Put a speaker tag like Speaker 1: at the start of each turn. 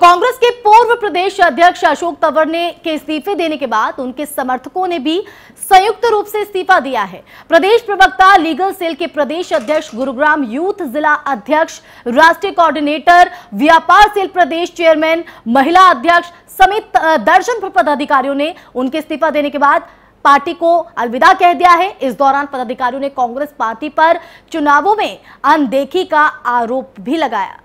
Speaker 1: कांग्रेस के पूर्व प्रदेश अध्यक्ष अशोक तंवर ने के इस्तीफे देने के बाद उनके समर्थकों ने भी संयुक्त रूप से इस्तीफा दिया है प्रदेश प्रवक्ता लीगल सेल के प्रदेश अध्यक्ष गुरुग्राम यूथ जिला अध्यक्ष राष्ट्रीय कोऑर्डिनेटर व्यापार सेल प्रदेश चेयरमैन महिला अध्यक्ष समेत दर्जन पदाधिकारियों ने उनके इस्तीफा देने के बाद पार्टी को अलविदा कह दिया है इस दौरान पदाधिकारियों ने कांग्रेस पार्टी पर चुनावों में अनदेखी का आरोप भी लगाया